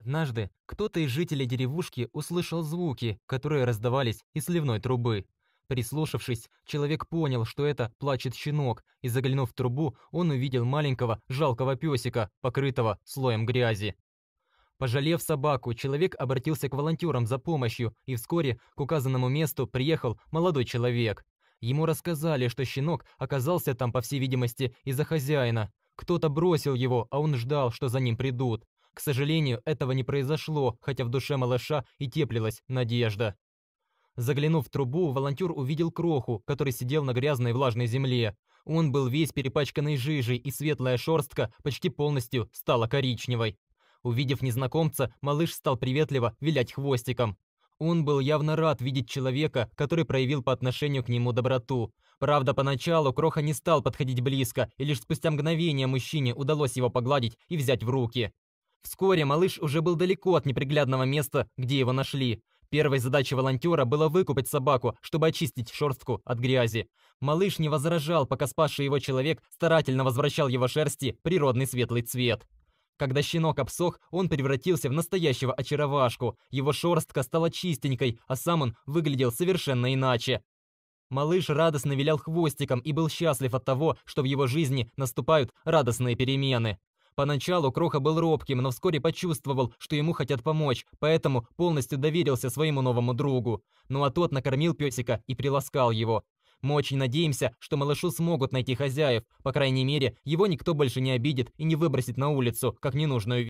Однажды кто-то из жителей деревушки услышал звуки, которые раздавались из сливной трубы. Прислушавшись, человек понял, что это плачет щенок, и заглянув в трубу, он увидел маленького жалкого песика, покрытого слоем грязи. Пожалев собаку, человек обратился к волонтерам за помощью, и вскоре к указанному месту приехал молодой человек. Ему рассказали, что щенок оказался там, по всей видимости, из-за хозяина. Кто-то бросил его, а он ждал, что за ним придут. К сожалению, этого не произошло, хотя в душе малыша и теплилась надежда. Заглянув в трубу, волонтер увидел кроху, который сидел на грязной влажной земле. Он был весь перепачканный жижей, и светлая шерстка почти полностью стала коричневой. Увидев незнакомца, малыш стал приветливо вилять хвостиком. Он был явно рад видеть человека, который проявил по отношению к нему доброту. Правда, поначалу Кроха не стал подходить близко, и лишь спустя мгновение мужчине удалось его погладить и взять в руки. Вскоре малыш уже был далеко от неприглядного места, где его нашли. Первой задачей волонтера было выкупить собаку, чтобы очистить шерстку от грязи. Малыш не возражал, пока спасший его человек старательно возвращал его шерсти природный светлый цвет. Когда щенок обсох, он превратился в настоящего очаровашку. Его шерстка стала чистенькой, а сам он выглядел совершенно иначе. Малыш радостно вилял хвостиком и был счастлив от того, что в его жизни наступают радостные перемены. Поначалу Кроха был робким, но вскоре почувствовал, что ему хотят помочь, поэтому полностью доверился своему новому другу. Ну а тот накормил песика и приласкал его. Мы очень надеемся, что малышу смогут найти хозяев. По крайней мере, его никто больше не обидит и не выбросит на улицу, как ненужную вещь.